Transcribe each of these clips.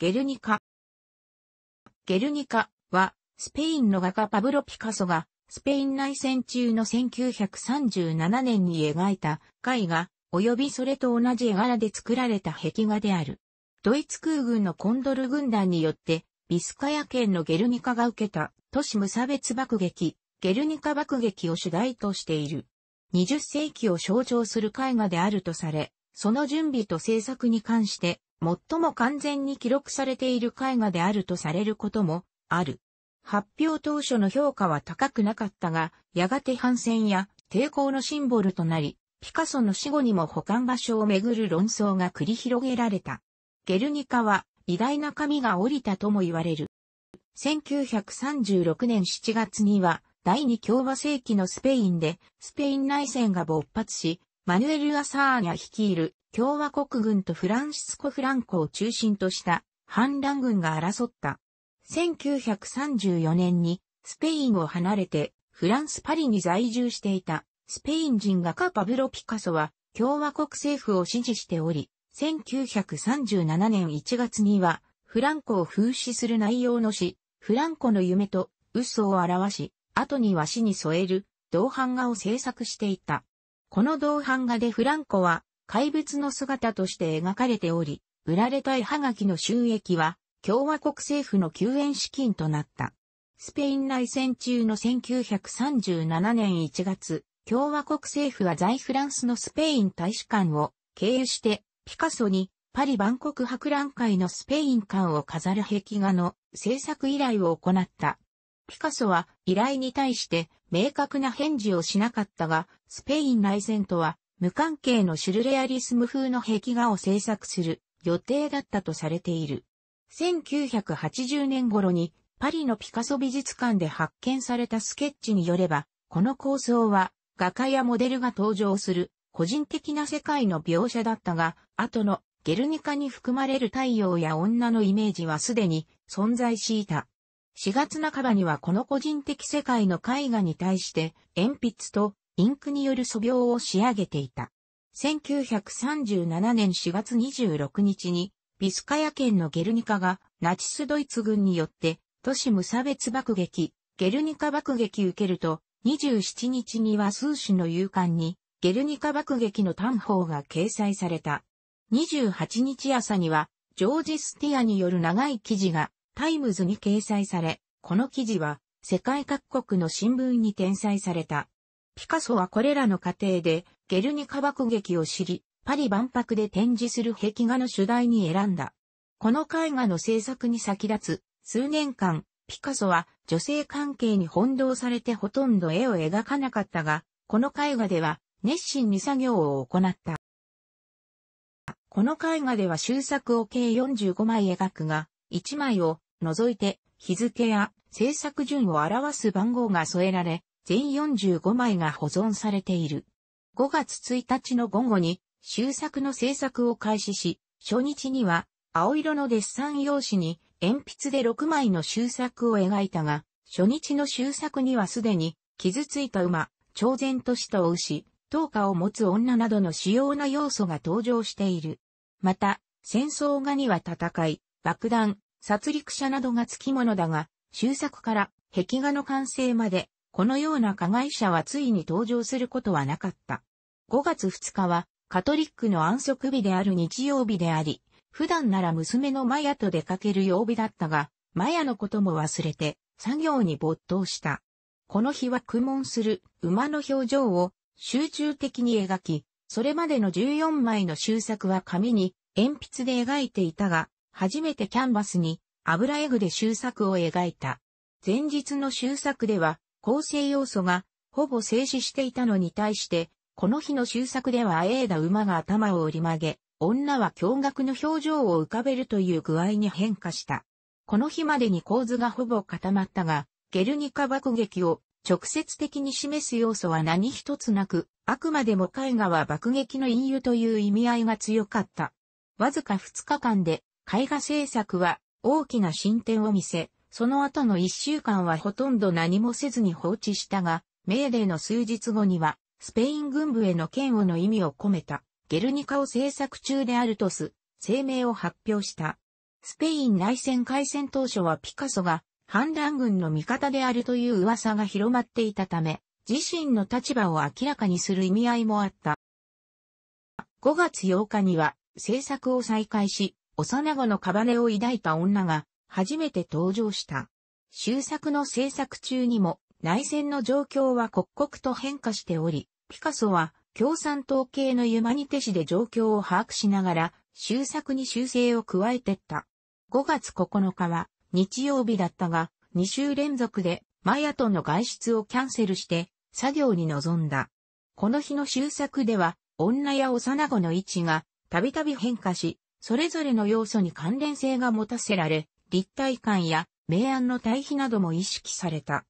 ゲルニカ。ゲルニカは、スペインの画家パブロ・ピカソが、スペイン内戦中の1937年に描いた絵画、及びそれと同じ絵柄で作られた壁画である。ドイツ空軍のコンドル軍団によって、ビスカヤ県のゲルニカが受けた都市無差別爆撃、ゲルニカ爆撃を主題としている。20世紀を象徴する絵画であるとされ、その準備と制作に関して最も完全に記録されている絵画であるとされることもある。発表当初の評価は高くなかったが、やがて反戦や抵抗のシンボルとなり、ピカソの死後にも保管場所をめぐる論争が繰り広げられた。ゲルニカは偉大な神が降りたとも言われる。1936年7月には第二共和世紀のスペインでスペイン内戦が勃発し、マヌエル・アサーニャ率いる共和国軍とフランシスコ・フランコを中心とした反乱軍が争った。1934年にスペインを離れてフランス・パリに在住していたスペイン人画家パブロ・ピカソは共和国政府を支持しており、1937年1月にはフランコを風刺する内容の詩、フランコの夢と嘘を表し、後に和紙に添える銅版画を制作していた。この銅版画でフランコは怪物の姿として描かれており、売られた絵はがきの収益は共和国政府の救援資金となった。スペイン内戦中の1937年1月、共和国政府は在フランスのスペイン大使館を経由してピカソにパリ万国博覧会のスペイン館を飾る壁画の制作依頼を行った。ピカソは依頼に対して明確な返事をしなかったが、スペイン内戦とは無関係のシュルレアリスム風の壁画を制作する予定だったとされている。1980年頃にパリのピカソ美術館で発見されたスケッチによれば、この構想は画家やモデルが登場する個人的な世界の描写だったが、後のゲルニカに含まれる太陽や女のイメージはすでに存在していた。4月半ばにはこの個人的世界の絵画に対して鉛筆とインクによる素描を仕上げていた。1937年4月26日にビスカヤ県のゲルニカがナチスドイツ軍によって都市無差別爆撃、ゲルニカ爆撃受けると27日には数種の勇敢にゲルニカ爆撃の短報が掲載された。28日朝にはジョージ・スティアによる長い記事がタイムズに掲載され、この記事は世界各国の新聞に転載された。ピカソはこれらの過程でゲルニカ爆撃を知り、パリ万博で展示する壁画の主題に選んだ。この絵画の制作に先立つ数年間、ピカソは女性関係に翻弄されてほとんど絵を描かなかったが、この絵画では熱心に作業を行った。この絵画では終作を計45枚描くが、1枚を除いて日付や制作順を表す番号が添えられ、全45枚が保存されている。5月1日の午後に、終作の制作を開始し、初日には、青色のデッサン用紙に、鉛筆で6枚の終作を描いたが、初日の終作にはすでに、傷ついた馬、超然と市と牛、灯火を持つ女などの主要な要素が登場している。また、戦争画には戦い、爆弾、殺戮者などが付き物だが、終作から壁画の完成まで、このような加害者はついに登場することはなかった。5月2日は、カトリックの安息日である日曜日であり、普段なら娘のマヤと出かける曜日だったが、マヤのことも忘れて、作業に没頭した。この日は苦悶する馬の表情を集中的に描き、それまでの14枚の終作は紙に鉛筆で描いていたが、初めてキャンバスに油絵具で終作を描いた。前日の終作では構成要素がほぼ静止していたのに対して、この日の終作ではあえいだ馬が頭を折り曲げ、女は驚愕の表情を浮かべるという具合に変化した。この日までに構図がほぼ固まったが、ゲルニカ爆撃を直接的に示す要素は何一つなく、あくまでも絵画は爆撃の隠喩という意味合いが強かった。わずか2日間で絵画制作は大きな進展を見せ、その後の一週間はほとんど何もせずに放置したが、メーデーの数日後には、スペイン軍部への嫌悪の意味を込めた、ゲルニカを制作中であるとす、声明を発表した。スペイン内戦開戦当初はピカソが、反乱軍の味方であるという噂が広まっていたため、自身の立場を明らかにする意味合いもあった。5月8日には、制作を再開し、幼子のカバネを抱いた女が初めて登場した。修作の制作中にも内戦の状況は刻々と変化しており、ピカソは共産党系のユマニテ氏で状況を把握しながら、修作に修正を加えてった。5月9日は日曜日だったが、2週連続でマヤとの外出をキャンセルして、作業に臨んだ。この日の修作では、女や幼子の位置がたびたび変化し、それぞれの要素に関連性が持たせられ、立体感や明暗の対比なども意識された。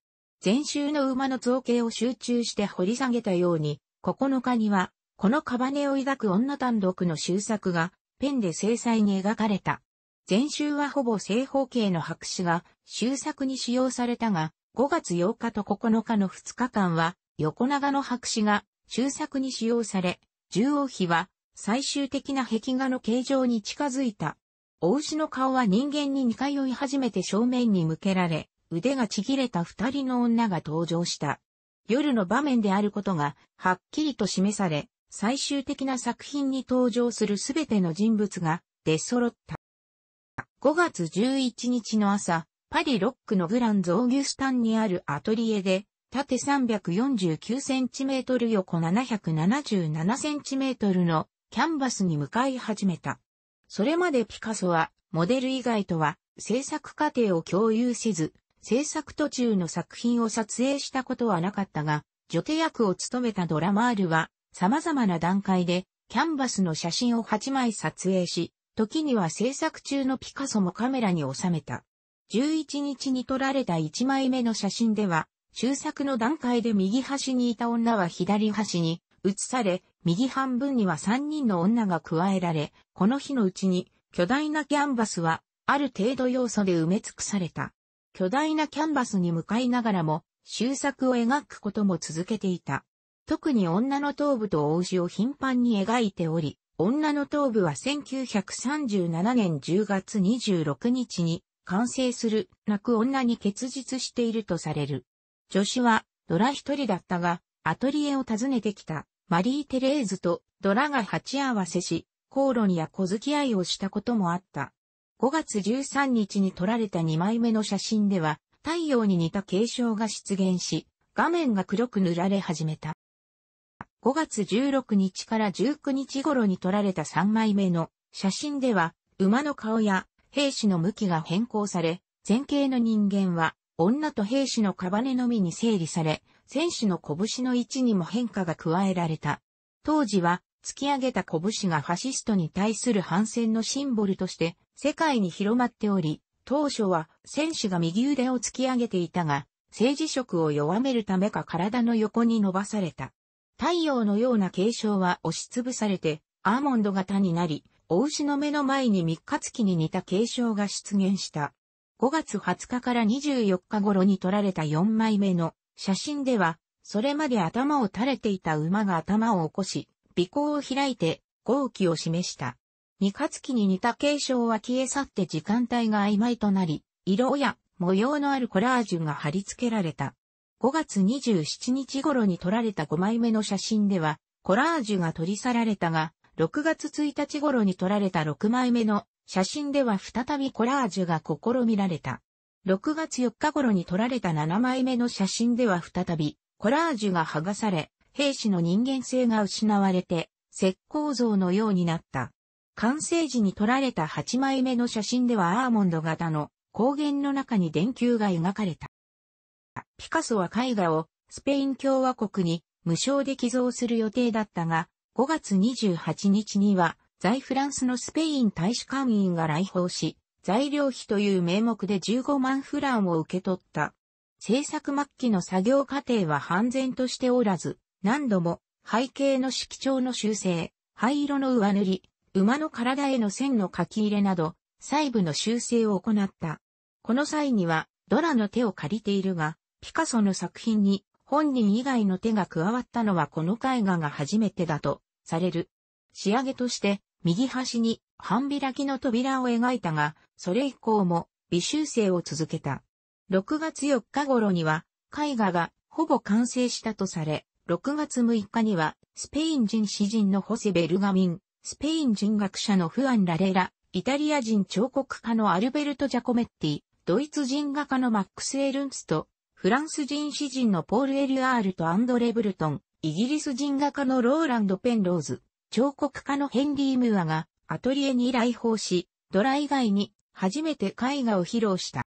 前週の馬の造形を集中して掘り下げたように、9日には、このカバネを抱く女単独の修作が、ペンで精細に描かれた。前週はほぼ正方形の白紙が修作に使用されたが、5月8日と9日の2日間は、横長の白紙が修作に使用され、獣王比は最終的な壁画の形状に近づいた。お牛の顔は人間に似通い始めて正面に向けられ、腕がちぎれた二人の女が登場した。夜の場面であることが、はっきりと示され、最終的な作品に登場するすべての人物が出揃った。5月11日の朝、パリロックのグランズ・オーギュスタンにあるアトリエで、縦 349cm 横 777cm のキャンバスに向かい始めた。それまでピカソは、モデル以外とは、制作過程を共有せず、制作途中の作品を撮影したことはなかったが、女手役を務めたドラマールは、様々な段階で、キャンバスの写真を8枚撮影し、時には制作中のピカソもカメラに収めた。11日に撮られた1枚目の写真では、中作の段階で右端にいた女は左端に移され、右半分には3人の女が加えられ、この日のうちに巨大なキャンバスはある程度要素で埋め尽くされた。巨大なキャンバスに向かいながらも、修作を描くことも続けていた。特に女の頭部と王子を頻繁に描いており、女の頭部は1937年10月26日に完成する泣く女に結実しているとされる。女子はドラ一人だったが、アトリエを訪ねてきた。マリー・テレーズとドラが鉢合わせし、口論や小付き合いをしたこともあった。5月13日に撮られた2枚目の写真では、太陽に似た継承が出現し、画面が黒く塗られ始めた。5月16日から19日頃に撮られた3枚目の写真では、馬の顔や兵士の向きが変更され、前景の人間は女と兵士のカバネのみに整理され、選手の拳の位置にも変化が加えられた。当時は、突き上げた拳がファシストに対する反戦のシンボルとして世界に広まっており、当初は選手が右腕を突き上げていたが、政治色を弱めるためか体の横に伸ばされた。太陽のような継承は押しつぶされて、アーモンド型になり、お牛の目の前に三日月に似た継承が出現した。5月20日から24日頃に取られた4枚目の写真では、それまで頭を垂れていた馬が頭を起こし、尾行を開いて、号機を示した。三日月に似た継承は消え去って時間帯が曖昧となり、色や模様のあるコラージュが貼り付けられた。5月27日頃に撮られた5枚目の写真では、コラージュが取り去られたが、6月1日頃に撮られた6枚目の写真では再びコラージュが試みられた。6月4日頃に撮られた7枚目の写真では再び、コラージュが剥がされ、兵士の人間性が失われて、石膏像のようになった。完成時に撮られた8枚目の写真ではアーモンド型の光源の中に電球が描かれた。ピカソは絵画をスペイン共和国に無償で寄贈する予定だったが、5月28日には在フランスのスペイン大使館員が来訪し、材料費という名目で15万フランを受け取った。制作末期の作業過程は半然としておらず、何度も背景の色調の修正、灰色の上塗り、馬の体への線の書き入れなど、細部の修正を行った。この際には、ドラの手を借りているが、ピカソの作品に本人以外の手が加わったのはこの絵画が初めてだとされる。仕上げとして、右端に半開きの扉を描いたが、それ以降も微修正を続けた。6月4日頃には絵画がほぼ完成したとされ、6月6日にはスペイン人詩人のホセ・ベルガミン、スペイン人学者のフアン・ラレラ、イタリア人彫刻家のアルベルト・ジャコメッティ、ドイツ人画家のマックス・エルンスト、フランス人詩人のポール・エルアールとアンドレ・ブルトン、イギリス人画家のローランド・ペンローズ、彫刻家のヘンリー・ムーアがアトリエに来訪し、ドラ以外に初めて絵画を披露した。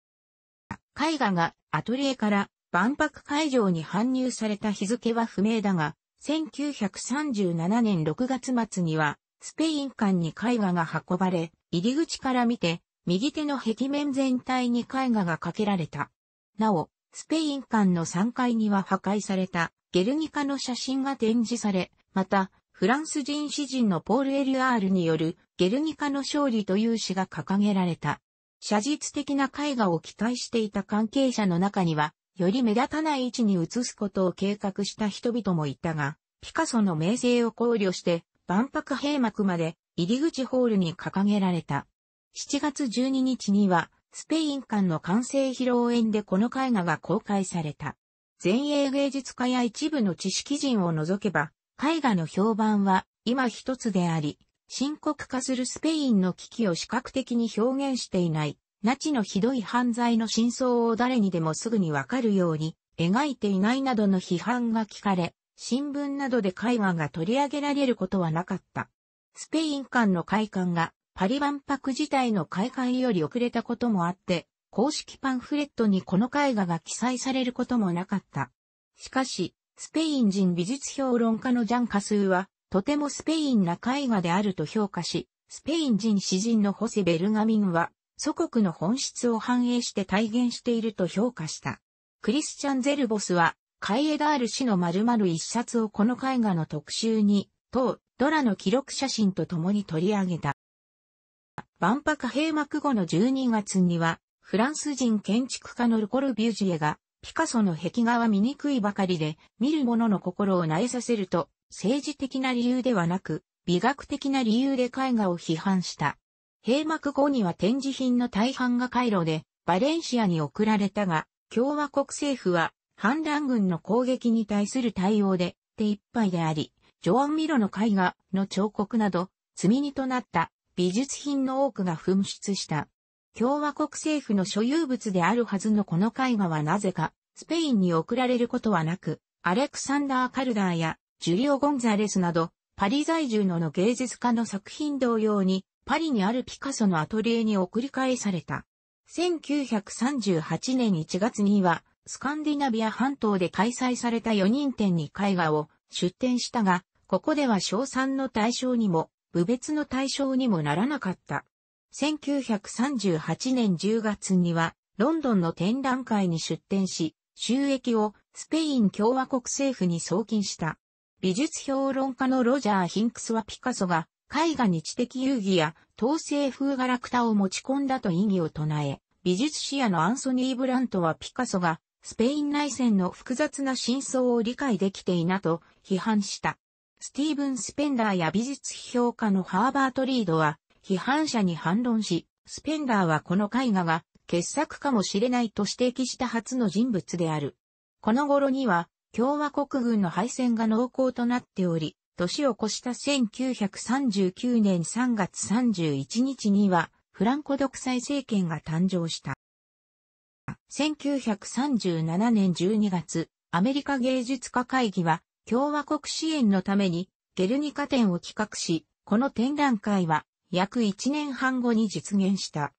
絵画がアトリエから万博会場に搬入された日付は不明だが、1937年6月末には、スペイン館に絵画が運ばれ、入り口から見て、右手の壁面全体に絵画がかけられた。なお、スペイン館の3階には破壊された、ゲルニカの写真が展示され、また、フランス人詩人のポール・エリュアールによるゲルニカの勝利という詩が掲げられた。写実的な絵画を期待していた関係者の中には、より目立たない位置に移すことを計画した人々もいたが、ピカソの名声を考慮して、万博閉幕まで入り口ホールに掲げられた。7月12日には、スペイン館の完成披露宴でこの絵画が公開された。前衛芸術家や一部の知識人を除けば、絵画の評判は今一つであり、深刻化するスペインの危機を視覚的に表現していない、ナチのひどい犯罪の真相を誰にでもすぐにわかるように描いていないなどの批判が聞かれ、新聞などで絵画が取り上げられることはなかった。スペイン間の会館がパリ万博自体の開館より遅れたこともあって、公式パンフレットにこの絵画が記載されることもなかった。しかし、スペイン人美術評論家のジャン・カスーは、とてもスペインな絵画であると評価し、スペイン人詩人のホセ・ベルガミンは、祖国の本質を反映して体現していると評価した。クリスチャン・ゼルボスは、カイエダール氏の〇〇一冊をこの絵画の特集に、当ドラの記録写真と共に取り上げた。万博閉幕後の12月には、フランス人建築家のルコルビュジエが、ピカソの壁画は醜いばかりで、見る者の心を萎えさせると、政治的な理由ではなく、美学的な理由で絵画を批判した。閉幕後には展示品の大半が回路で、バレンシアに送られたが、共和国政府は、反乱軍の攻撃に対する対応で、手一杯であり、ジョアン・ミロの絵画の彫刻など、積み荷となった美術品の多くが紛失した。共和国政府の所有物であるはずのこの絵画はなぜか、スペインに送られることはなく、アレクサンダー・カルダーやジュリオ・ゴンザレスなど、パリ在住のの芸術家の作品同様に、パリにあるピカソのアトリエに送り返された。1938年1月には、スカンディナビア半島で開催された4人展に絵画を出展したが、ここでは賞賛の対象にも、部別の対象にもならなかった。1938年10月には、ロンドンの展覧会に出展し、収益をスペイン共和国政府に送金した。美術評論家のロジャー・ヒンクスはピカソが絵画に知的遊戯や統制風ガラクタを持ち込んだと意義を唱え、美術史家のアンソニー・ブラントはピカソがスペイン内戦の複雑な真相を理解できていなと批判した。スティーブン・スペンダーや美術評価のハーバート・リードは批判者に反論し、スペンダーはこの絵画が傑作かもしれないと指摘した初の人物である。この頃には共和国軍の敗戦が濃厚となっており、年を越した1939年3月31日には、フランコ独裁政権が誕生した。1937年12月、アメリカ芸術家会議は、共和国支援のために、ゲルニカ展を企画し、この展覧会は、約1年半後に実現した。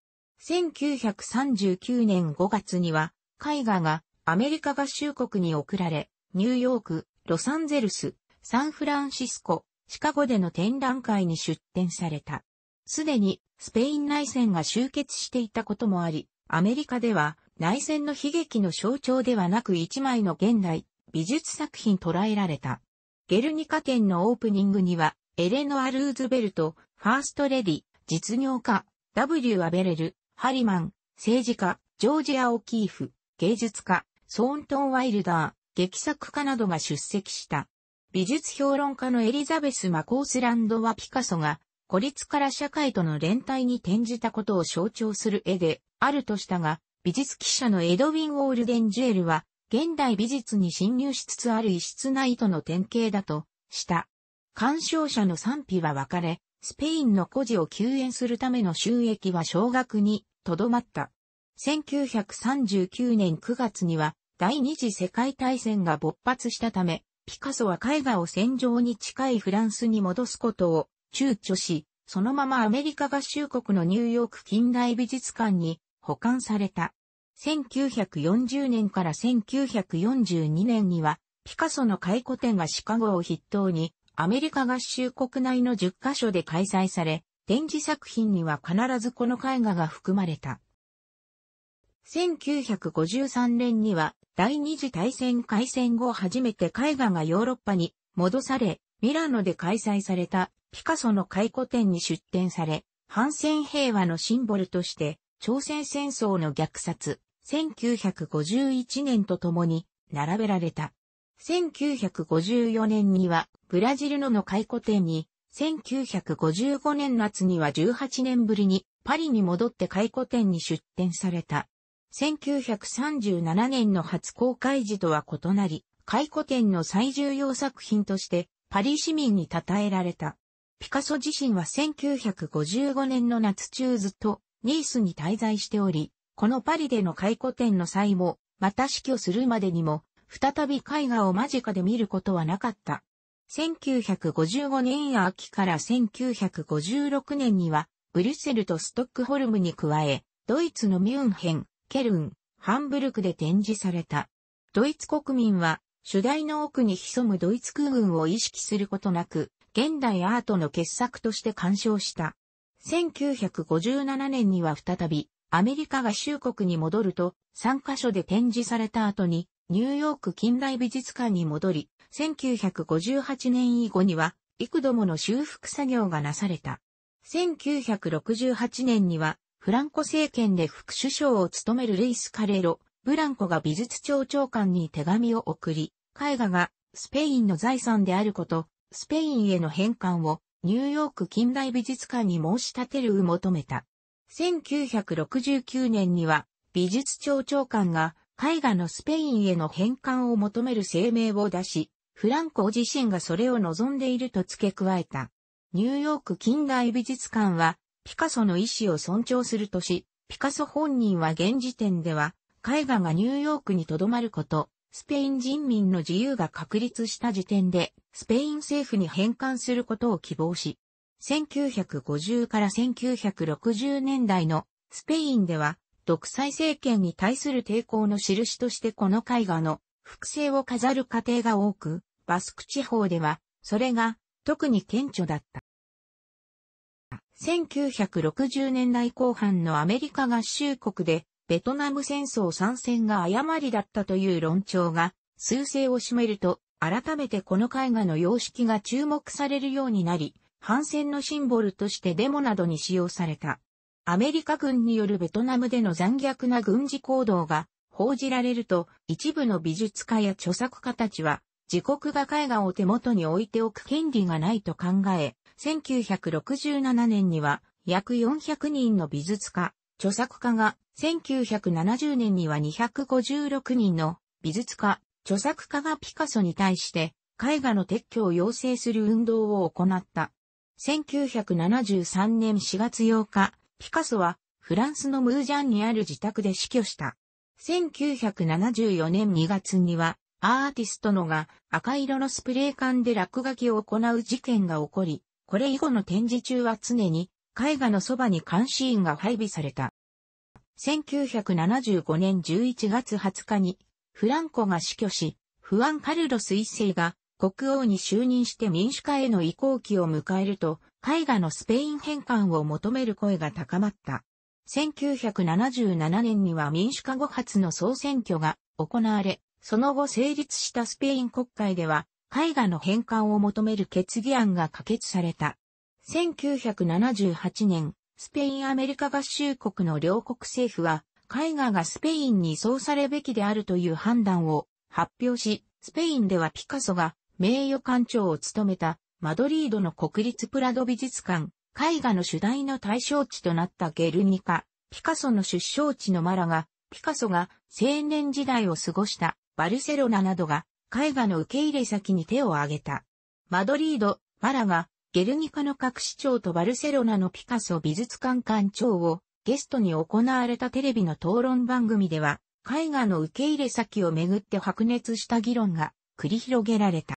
1939年5月には、絵画がアメリカ合衆国に送られ、ニューヨーク、ロサンゼルス、サンフランシスコ、シカゴでの展覧会に出展された。すでにスペイン内戦が終結していたこともあり、アメリカでは内戦の悲劇の象徴ではなく一枚の現代美術作品捉えられた。ゲルニカ展のオープニングには、エレノア・ルーズベルト、ファーストレディ、実業家、W・ アベレル、ハリマン、政治家、ジョージア・オキーフ、芸術家、ソーントン・ワイルダー、劇作家などが出席した。美術評論家のエリザベス・マコースランドはピカソが孤立から社会との連帯に転じたことを象徴する絵であるとしたが、美術記者のエドウィン・オールデン・ジュエルは、現代美術に侵入しつつある異質な意図の典型だとした。鑑賞者の賛否は分かれ、スペインの孤児を救援するための収益は少額にとどまった。1939年9月には第二次世界大戦が勃発したため、ピカソは絵画を戦場に近いフランスに戻すことを躊躇し、そのままアメリカ合衆国のニューヨーク近代美術館に保管された。1940年から1942年には、ピカソの回顧展がシカゴを筆頭に、アメリカ合衆国内の10カ所で開催され、展示作品には必ずこの絵画が含まれた。1953年には第二次大戦開戦後初めて絵画がヨーロッパに戻され、ミラノで開催されたピカソの回顧展に出展され、反戦平和のシンボルとして朝鮮戦争の虐殺、1951年とともに並べられた。1954年にはブラジルのの回顧展に、1955年夏には18年ぶりにパリに戻って回顧展に出展された。1937年の初公開時とは異なり、回顧展の最重要作品としてパリ市民に称えられた。ピカソ自身は1955年の夏中ずっとニースに滞在しており、このパリでの回顧展の際も、また死去するまでにも、再び絵画を間近で見ることはなかった。1955年秋から1956年には、ブリュッセルとストックホルムに加え、ドイツのミュンヘン、ケルン、ハンブルクで展示された。ドイツ国民は、主題の奥に潜むドイツ空軍を意識することなく、現代アートの傑作として鑑賞した。1957年には再び、アメリカ合衆国に戻ると、3カ所で展示された後に、ニューヨーク近代美術館に戻り、1958年以後には、幾度もの修復作業がなされた。1968年には、フランコ政権で副首相を務めるルイス・カレロ、ブランコが美術庁長官に手紙を送り、絵画がスペインの財産であること、スペインへの返還をニューヨーク近代美術館に申し立てるう求めた。1969年には美術庁長官が絵画のスペインへの返還を求める声明を出し、フランコ自身がそれを望んでいると付け加えた。ニューヨーク近代美術館はピカソの意思を尊重するとし、ピカソ本人は現時点では、絵画がニューヨークに留まること、スペイン人民の自由が確立した時点で、スペイン政府に返還することを希望し、1950から1960年代のスペインでは、独裁政権に対する抵抗の印としてこの絵画の複製を飾る過程が多く、バスク地方では、それが特に顕著だった。1960年代後半のアメリカ合衆国で、ベトナム戦争参戦が誤りだったという論調が、数勢を占めると、改めてこの絵画の様式が注目されるようになり、反戦のシンボルとしてデモなどに使用された。アメリカ軍によるベトナムでの残虐な軍事行動が報じられると、一部の美術家や著作家たちは、自国が絵画を手元に置いておく権利がないと考え、1967年には約400人の美術家、著作家が、1970年には256人の美術家、著作家がピカソに対して絵画の撤去を要請する運動を行った。1973年4月8日、ピカソはフランスのムージャンにある自宅で死去した。1974年2月には、アーティストのが赤色のスプレー缶で落書きを行う事件が起こり、これ以後の展示中は常に絵画のそばに監視員が配備された。1975年11月20日にフランコが死去し、フアン・カルロス一世が国王に就任して民主化への移行期を迎えると、絵画のスペイン返還を求める声が高まった。1977年には民主化後初の総選挙が行われ、その後成立したスペイン国会では絵画の返還を求める決議案が可決された。1978年、スペインアメリカ合衆国の両国政府は、絵画がスペインに移送されべきであるという判断を発表し、スペインではピカソが名誉館長を務めたマドリードの国立プラド美術館、絵画の主題の対象地となったゲルニカ、ピカソの出生地のマラが、ピカソが青年時代を過ごしたバルセロナなどが絵画の受け入れ先に手を挙げた。マドリード、マラガ、ゲルニカの各市長とバルセロナのピカソ美術館館長をゲストに行われたテレビの討論番組では、絵画の受け入れ先をめぐって白熱した議論が繰り広げられた。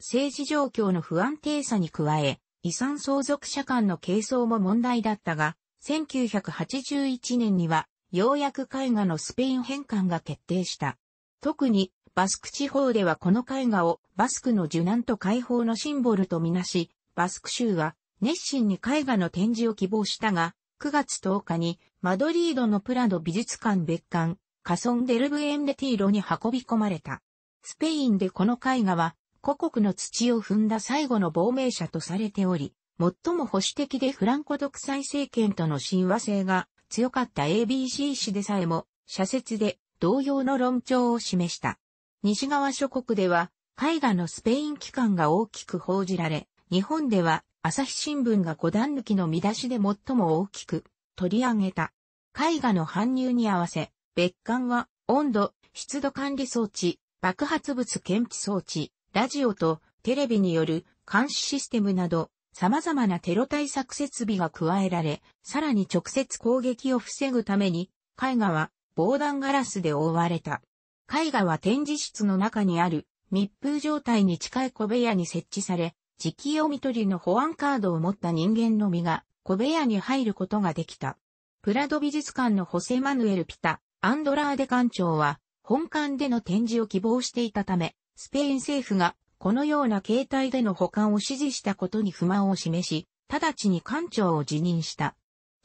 政治状況の不安定さに加え、遺産相続者間の係争も問題だったが、1981年にはようやく絵画のスペイン返還が決定した。特にバスク地方ではこの絵画をバスクの受難と解放のシンボルとみなし、バスク州は熱心に絵画の展示を希望したが、9月10日にマドリードのプラド美術館別館、カソンデルブエンデティーロに運び込まれた。スペインでこの絵画は、故国の土を踏んだ最後の亡命者とされており、最も保守的でフランコ独裁政権との親和性が強かった ABC 氏でさえも、社説で同様の論調を示した。西側諸国では、絵画のスペイン機関が大きく報じられ、日本では朝日新聞が五段抜きの見出しで最も大きく取り上げた。絵画の搬入に合わせ、別館は温度、湿度管理装置、爆発物検知装置、ラジオとテレビによる監視システムなど様々なテロ対策設備が加えられ、さらに直接攻撃を防ぐために、絵画は防弾ガラスで覆われた。絵画は展示室の中にある密封状態に近い小部屋に設置され、時期読み取りの保安カードを持った人間のみが小部屋に入ることができた。プラド美術館のホセマヌエル・ピタ、アンドラーデ館長は本館での展示を希望していたため、スペイン政府がこのような形態での保管を指示したことに不満を示し、直ちに館長を辞任した。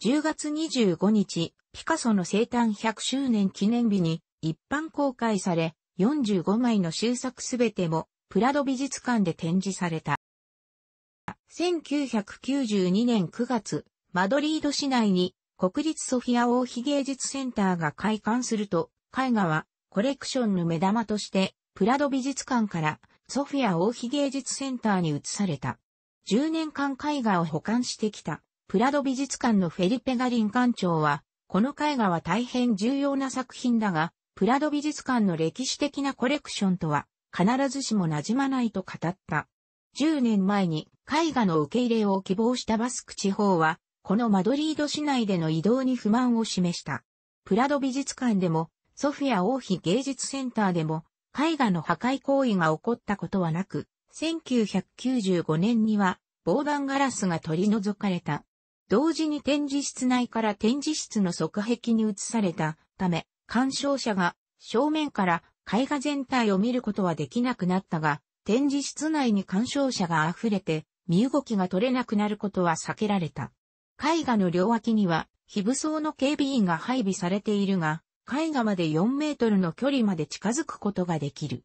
10月25日、ピカソの生誕100周年記念日に一般公開され、45枚の終作すべても、プラド美術館で展示された。1992年9月、マドリード市内に国立ソフィア王妃芸術センターが開館すると、絵画はコレクションの目玉として、プラド美術館からソフィア王妃芸術センターに移された。10年間絵画を保管してきた、プラド美術館のフェリペガリン館長は、この絵画は大変重要な作品だが、プラド美術館の歴史的なコレクションとは必ずしも馴染まないと語った。10年前に絵画の受け入れを希望したバスク地方は、このマドリード市内での移動に不満を示した。プラド美術館でも、ソフィア王妃芸術センターでも、絵画の破壊行為が起こったことはなく、1995年には防弾ガラスが取り除かれた。同時に展示室内から展示室の側壁に移されたため、鑑賞者が正面から絵画全体を見ることはできなくなったが、展示室内に鑑賞者が溢れて、身動きが取れなくなることは避けられた。絵画の両脇には、非武装の警備員が配備されているが、絵画まで4メートルの距離まで近づくことができる。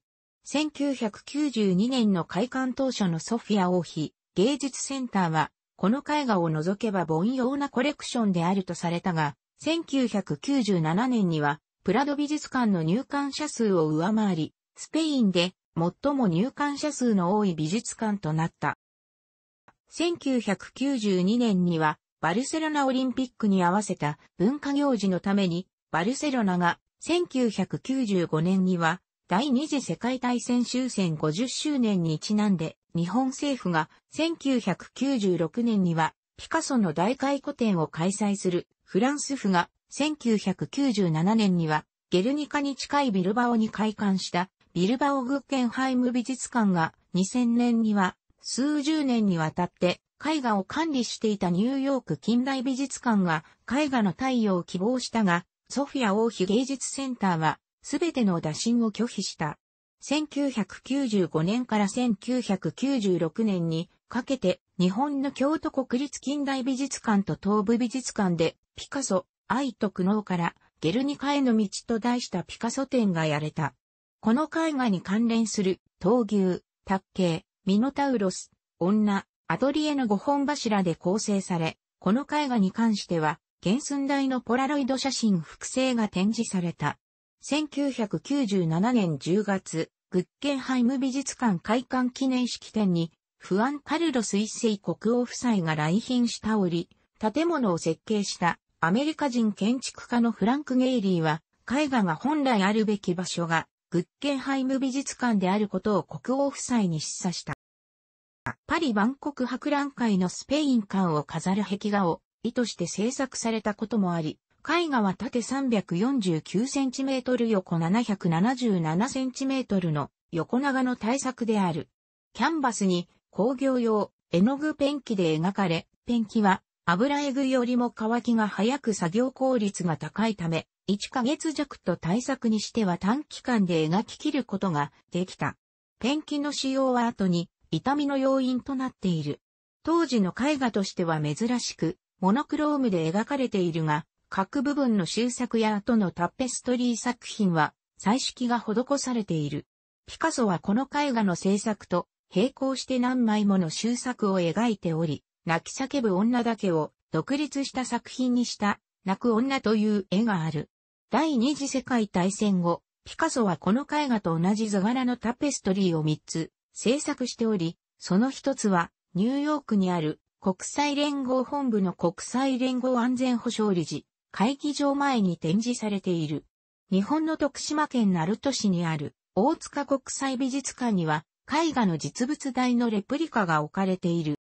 1992年の開館当初のソフィア王妃芸術センターは、この絵画を除けば凡庸なコレクションであるとされたが、1997年にはプラド美術館の入館者数を上回り、スペインで最も入館者数の多い美術館となった。1992年にはバルセロナオリンピックに合わせた文化行事のためにバルセロナが1995年には第二次世界大戦終戦50周年にちなんで日本政府が1996年にはピカソの大回顧展を開催するフランス府が1997年には、ゲルニカに近いビルバオに開館したビルバオグッケンハイム美術館が2000年には数十年にわたって絵画を管理していたニューヨーク近代美術館が絵画の対応を希望したが、ソフィア王妃芸術センターはすべての打診を拒否した。1995年から1996年にかけて日本の京都国立近代美術館と東部美術館でピカソ、愛と苦悩からゲルニカへの道と題したピカソ展がやれた。この絵画に関連する、闘牛、卓形、ミノタウロス、女、アトリエの5本柱で構成され、この絵画に関しては、原寸大のポラロイド写真複製が展示された。1997年10月、グッケンハイム美術館開館記念式典に、フアン・カルロス一世国王夫妻が来賓した折、建物を設計したアメリカ人建築家のフランク・ゲイリーは、絵画が本来あるべき場所が、グッケンハイム美術館であることを国王夫妻に示唆した。パリ万国博覧会のスペイン館を飾る壁画を意図して制作されたこともあり、絵画は縦 349cm 横 777cm の横長の大作である。キャンバスに工業用絵の具ペンキで描かれ、ペンキは油絵具よりも乾きが早く作業効率が高いため、1ヶ月弱と対策にしては短期間で描き切ることができた。ペンキの使用は後に痛みの要因となっている。当時の絵画としては珍しく、モノクロームで描かれているが、各部分の修作や後のタペストリー作品は、彩色が施されている。ピカソはこの絵画の制作と並行して何枚もの修作を描いており、泣き叫ぶ女だけを独立した作品にした泣く女という絵がある。第二次世界大戦後、ピカソはこの絵画と同じ図柄のタペストリーを3つ制作しており、その一つはニューヨークにある国際連合本部の国際連合安全保障理事会議場前に展示されている。日本の徳島県鳴門市にある大塚国際美術館には絵画の実物大のレプリカが置かれている。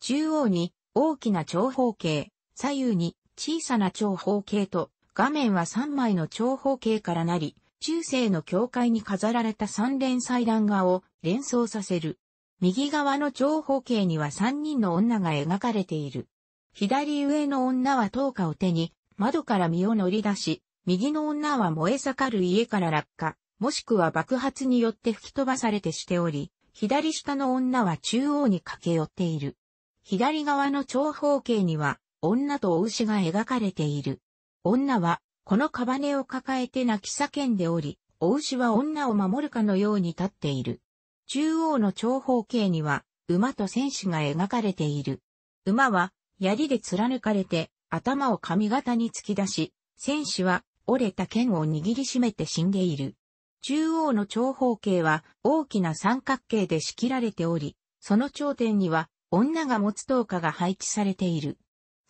中央に大きな長方形、左右に小さな長方形と、画面は3枚の長方形からなり、中世の教会に飾られた三連祭壇画を連想させる。右側の長方形には3人の女が描かれている。左上の女は灯火を手に、窓から身を乗り出し、右の女は燃え盛る家から落下、もしくは爆発によって吹き飛ばされてしており、左下の女は中央に駆け寄っている。左側の長方形には、女とお牛が描かれている。女は、このカバネを抱えて泣き叫んでおり、お牛は女を守るかのように立っている。中央の長方形には、馬と戦士が描かれている。馬は、槍で貫かれて、頭を髪型に突き出し、戦士は、折れた剣を握りしめて死んでいる。中央の長方形は、大きな三角形で仕切られており、その頂点には、女が持つ灯火が配置されている。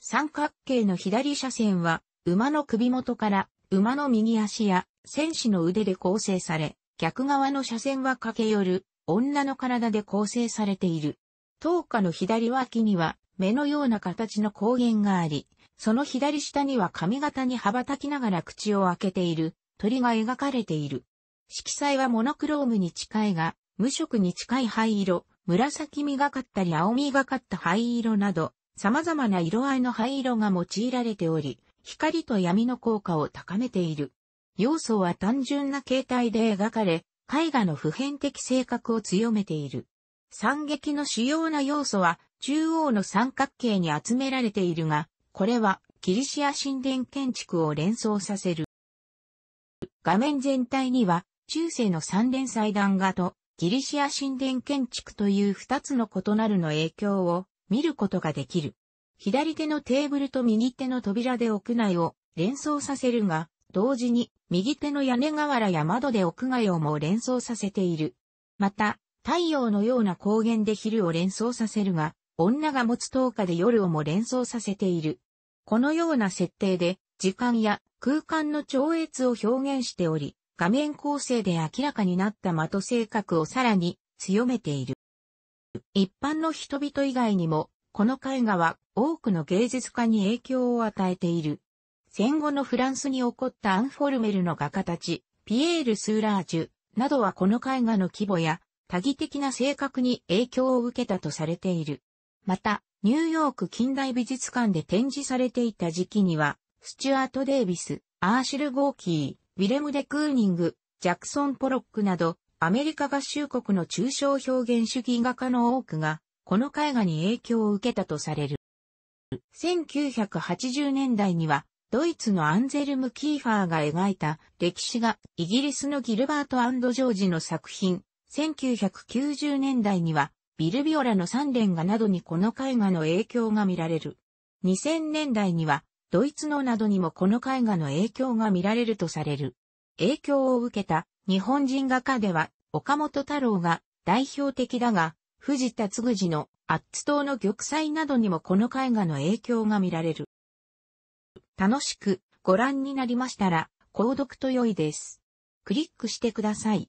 三角形の左車線は、馬の首元から馬の右足や戦士の腕で構成され、逆側の車線は駆け寄る女の体で構成されている。灯火の左脇には目のような形の光源があり、その左下には髪型に羽ばたきながら口を開けている鳥が描かれている。色彩はモノクロームに近いが、無色に近い灰色、紫みがかったり青みがかった灰色など、様々な色合いの灰色が用いられており、光と闇の効果を高めている。要素は単純な形態で描かれ、絵画の普遍的性格を強めている。惨劇の主要な要素は、中央の三角形に集められているが、これは、キリシア神殿建築を連想させる。画面全体には、中世の三連祭壇画とギリシア神殿建築という二つの異なるの影響を見ることができる。左手のテーブルと右手の扉で屋内を連想させるが、同時に右手の屋根瓦や窓で屋外をも連想させている。また、太陽のような光源で昼を連想させるが、女が持つ10日で夜をも連想させている。このような設定で、時間や空間の超越を表現しており、画面構成で明らかになった的性格をさらに強めている。一般の人々以外にも、この絵画は多くの芸術家に影響を与えている。戦後のフランスに起こったアンフォルメルの画家たち、ピエール・スーラージュなどはこの絵画の規模や多義的な性格に影響を受けたとされている。また、ニューヨーク近代美術館で展示されていた時期には、スチュアート・デイビス、アーシル・ゴーキー、ウィレム・デ・クーニング、ジャクソン・ポロックなど、アメリカ合衆国の抽象表現主義画家の多くが、この絵画に影響を受けたとされる。1980年代には、ドイツのアンゼルム・キーファーが描いた歴史がイギリスのギルバート・ジョージの作品、1990年代にはビルビオラの三連画などにこの絵画の影響が見られる。2000年代にはドイツのなどにもこの絵画の影響が見られるとされる。影響を受けた日本人画家では岡本太郎が代表的だが、藤田嗣治のアッツ島の玉砕などにもこの絵画の影響が見られる。楽しくご覧になりましたら、購読と良いです。クリックしてください。